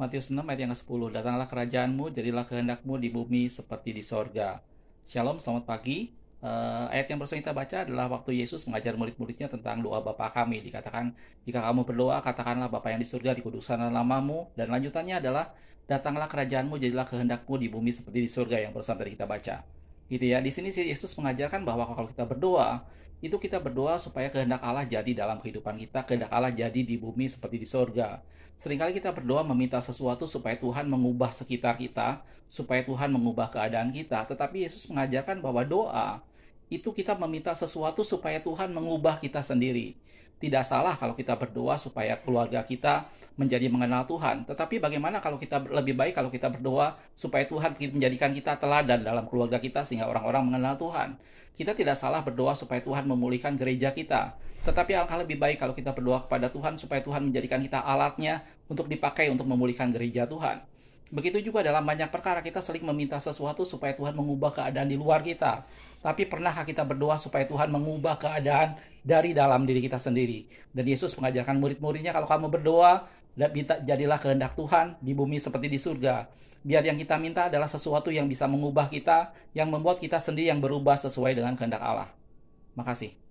Matius 6 ayat yang ke-10, datanglah kerajaanmu, jadilah kehendakmu di bumi seperti di sorga. Shalom, selamat pagi. Uh, ayat yang bersama kita baca adalah waktu Yesus mengajar murid-muridnya tentang doa Bapa kami. Dikatakan, jika kamu berdoa, katakanlah Bapa yang di surga, dikuduskanlah namamu. Dan lanjutannya adalah, datanglah kerajaanmu, jadilah kehendakmu di bumi seperti di surga yang bersama tadi kita baca gitu ya. Di sini sih Yesus mengajarkan bahwa kalau kita berdoa, itu kita berdoa supaya kehendak Allah jadi dalam kehidupan kita, kehendak Allah jadi di bumi seperti di sorga. Seringkali kita berdoa meminta sesuatu supaya Tuhan mengubah sekitar kita, supaya Tuhan mengubah keadaan kita. Tetapi Yesus mengajarkan bahwa doa itu kita meminta sesuatu supaya Tuhan mengubah kita sendiri tidak salah kalau kita berdoa supaya keluarga kita menjadi mengenal Tuhan. Tetapi bagaimana kalau kita lebih baik kalau kita berdoa supaya Tuhan menjadikan kita teladan dalam keluarga kita sehingga orang-orang mengenal Tuhan. Kita tidak salah berdoa supaya Tuhan memulihkan gereja kita. Tetapi alangkah lebih baik kalau kita berdoa kepada Tuhan supaya Tuhan menjadikan kita alatnya untuk dipakai untuk memulihkan gereja Tuhan. Begitu juga dalam banyak perkara kita sering meminta sesuatu supaya Tuhan mengubah keadaan di luar kita. Tapi pernahkah kita berdoa supaya Tuhan mengubah keadaan dari dalam diri kita sendiri? Dan Yesus mengajarkan murid-muridnya kalau kamu berdoa, minta, jadilah kehendak Tuhan di bumi seperti di surga. Biar yang kita minta adalah sesuatu yang bisa mengubah kita, yang membuat kita sendiri yang berubah sesuai dengan kehendak Allah. Makasih.